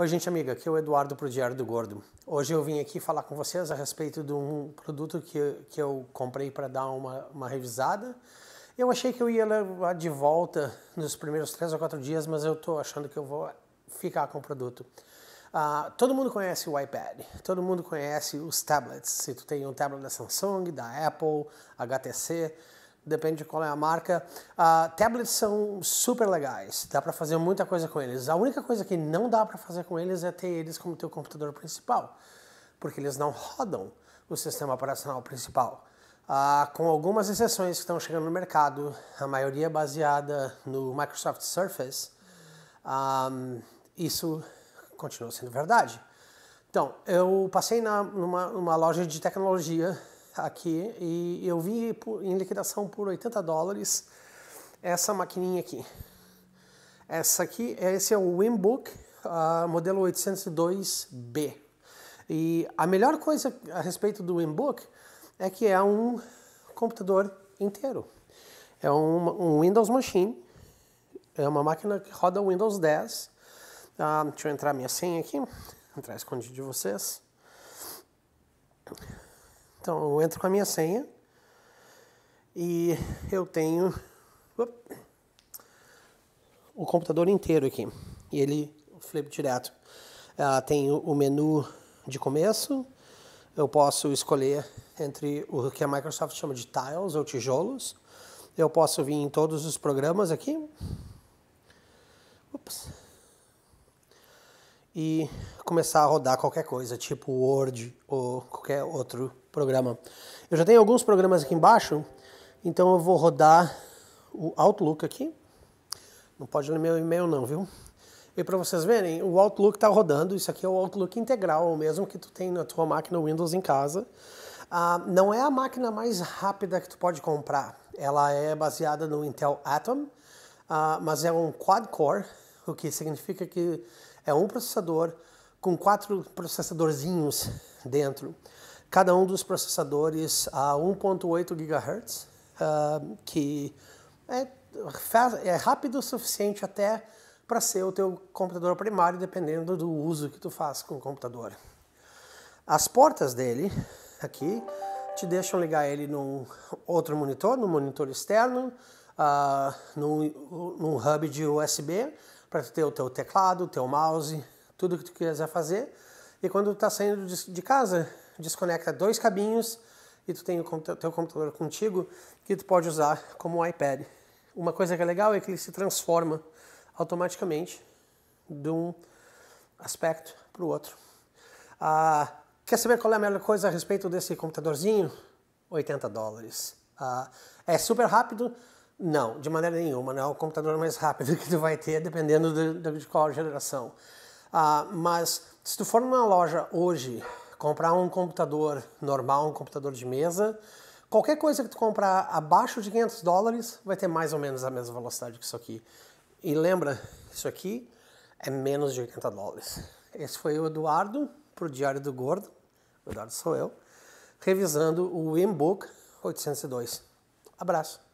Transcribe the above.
Oi, gente amiga, aqui é o Eduardo para o Diário do Gordo. Hoje eu vim aqui falar com vocês a respeito de um produto que, que eu comprei para dar uma, uma revisada. Eu achei que eu ia levar de volta nos primeiros três ou quatro dias, mas eu estou achando que eu vou ficar com o produto. Uh, todo mundo conhece o iPad, todo mundo conhece os tablets. Se tu tem um tablet da Samsung, da Apple, HTC, depende de qual é a marca. Uh, tablets são super legais, dá para fazer muita coisa com eles. A única coisa que não dá para fazer com eles é ter eles como teu computador principal, porque eles não rodam o sistema operacional principal. Uh, com algumas exceções que estão chegando no mercado, a maioria baseada no Microsoft Surface, um, ah, isso continua sendo verdade. Então, eu passei na, numa, numa loja de tecnologia aqui e eu vi em liquidação por 80 dólares essa maquininha aqui. Essa aqui, esse é o Winbook uh, modelo 802B. E a melhor coisa a respeito do Winbook é que é um computador inteiro. É um, um Windows Machine, é uma máquina que roda Windows 10. Uh, ah, deixa eu entrar minha senha aqui, entrar escondido de vocês. Então eu entro com a minha senha e eu tenho o computador inteiro aqui. E ele flip direto. Uh, tem o menu de começo, eu posso escolher entre o que a Microsoft chama de tiles ou tijolos. Eu posso vir em todos os programas aqui. Ups. E começar a rodar qualquer coisa, tipo Word ou qualquer outro programa. Eu já tenho alguns programas aqui embaixo, então eu vou rodar o Outlook aqui. Não pode ler meu e-mail não, viu? E para vocês verem, o Outlook está rodando. Isso aqui é o Outlook integral, o mesmo que tu tem na tua máquina Windows em casa. Ah, não é a máquina mais rápida que tu pode comprar. Ela é baseada no Intel Atom, ah, mas é um quad-core, o que significa que é um processador com quatro processadorzinhos dentro cada um dos processadores a 1.8 GHz, uh, que é, é rápido o suficiente até para ser o teu computador primário, dependendo do uso que tu faz com o computador. As portas dele, aqui, te deixam ligar ele num outro monitor, num monitor externo, uh, num, num hub de USB, para tu ter o teu teclado, o teu mouse, tudo que tu quiser fazer. E quando tu está saindo de casa, desconecta dois cabinhos e tu tem o teu computador contigo que tu pode usar como um iPad. Uma coisa que é legal é que ele se transforma automaticamente de um aspecto para o outro. Ah, quer saber qual é a melhor coisa a respeito desse computadorzinho? 80 dólares. Ah, é super rápido? Não, de maneira nenhuma. Não é o computador mais rápido que tu vai ter, dependendo de, de qual geração. Ah, mas se tu for numa loja hoje comprar um computador normal, um computador de mesa, qualquer coisa que tu comprar abaixo de 500 dólares vai ter mais ou menos a mesma velocidade que isso aqui. E lembra, isso aqui é menos de 80 dólares. Esse foi o Eduardo para o Diário do Gordo, o Eduardo sou eu, revisando o Inbook 802. Abraço.